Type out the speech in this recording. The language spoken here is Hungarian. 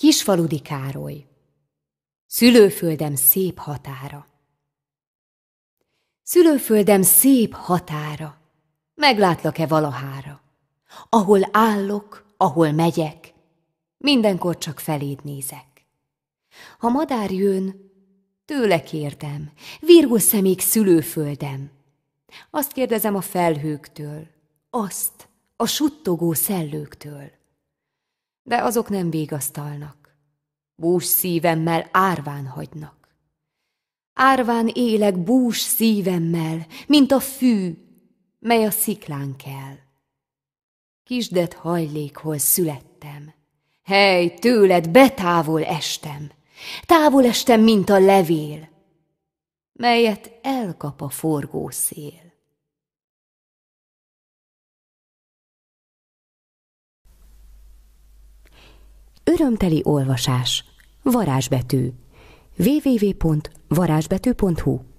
Kisfaludi Károly Szülőföldem szép határa Szülőföldem szép határa, meglátlak-e valahára? Ahol állok, ahol megyek, mindenkor csak feléd nézek. Ha madár jön, tőle kérdem, virgul szemék szülőföldem. Azt kérdezem a felhőktől, azt a suttogó szellőktől de azok nem végasztalnak. Bús szívemmel árván hagynak. Árván élek bús szívemmel, mint a fű, mely a sziklán kell. Kisdet hajlékhoz születtem, hely, tőled betávol estem, távol estem, mint a levél, melyet elkap a forgó szél. Örömteli olvasás. Varázsbetű. www.varázsbetű.hu